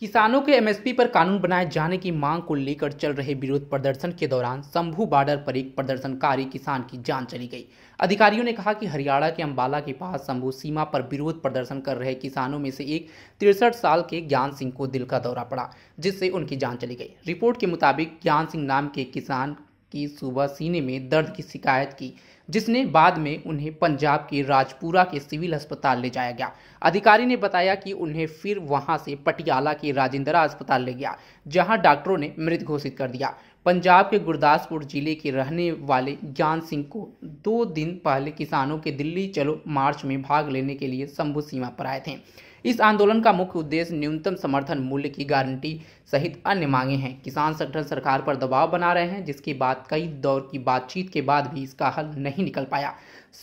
किसानों के एमएसपी पर कानून बनाए जाने की मांग को लेकर चल रहे विरोध प्रदर्शन के दौरान शंभू बॉर्डर पर एक प्रदर्शनकारी किसान की जान चली गई अधिकारियों ने कहा कि हरियाणा के अंबाला के पास शंभू सीमा पर विरोध प्रदर्शन कर रहे किसानों में से एक तिरसठ साल के ज्ञान सिंह को दिल का दौरा पड़ा जिससे उनकी जान चली गई रिपोर्ट के मुताबिक ज्ञान सिंह नाम के किसान की सुबह सीने में दर्द की शिकायत की जिसने बाद में उन्हें पंजाब के राजपुरा के सिविल अस्पताल ले जाया गया अधिकारी ने बताया कि उन्हें फिर वहां से पटियाला के राजेंद्रा अस्पताल ले गया जहां डॉक्टरों ने मृत घोषित कर दिया पंजाब के गुरदासपुर जिले के रहने वाले ज्ञान सिंह को दो दिन पहले किसानों के दिल्ली चलो मार्च में भाग लेने के लिए शंभु सीमा पर आए थे इस आंदोलन का मुख्य उद्देश्य न्यूनतम समर्थन मूल्य की गारंटी सहित अन्य मांगे हैं किसान संगठन सरकार पर दबाव बना रहे हैं जिसके बाद कई दौर की बातचीत के बाद भी इसका हल नहीं निकल पाया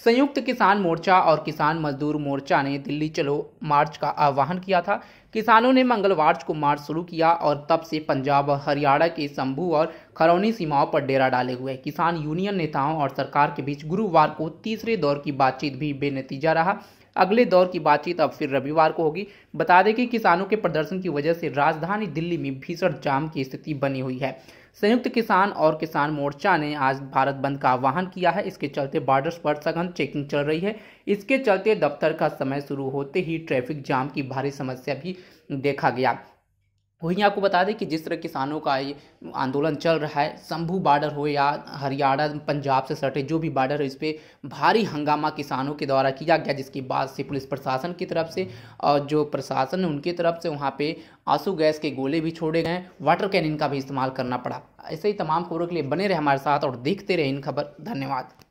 संयुक्त किसान मोर्चा और किसान मजदूर मोर्चा ने दिल्ली चलो मार्च का आह्वान किया था किसानों ने मंगलवार को मार्च शुरू किया और तब से पंजाब और हरियाणा के शंभू और खरौनी सीमाओं पर डेरा डाले हुए किसान यूनियन नेताओं और सरकार के बीच गुरुवार को तीसरे दौर की बातचीत भी बेनतीजा रहा अगले दौर की बातचीत अब फिर रविवार को होगी बता दें कि किसानों के प्रदर्शन की वजह से राजधानी दिल्ली में भीषण जाम की स्थिति बनी हुई है संयुक्त किसान और किसान मोर्चा ने आज भारत बंद का आह्वान किया है इसके चलते बॉर्डर्स पर सघन चेकिंग चल रही है इसके चलते दफ्तर का समय शुरू होते ही ट्रैफिक जाम की भारी समस्या भी देखा गया तो वहीं आपको बता दें कि जिस तरह किसानों का ये आंदोलन चल रहा है शंभू बॉर्डर हो या हरियाणा पंजाब से सटे जो भी बॉर्डर है इस पर भारी हंगामा किसानों के द्वारा किया गया जिसकी बात से पुलिस प्रशासन की तरफ से और जो प्रशासन है उनकी तरफ से वहाँ पे आंसू गैस के गोले भी छोड़े गए वाटर कैनिन का भी इस्तेमाल करना पड़ा ऐसे ही तमाम खबरों के लिए बने रहे हमारे साथ और देखते रहे इन खबर धन्यवाद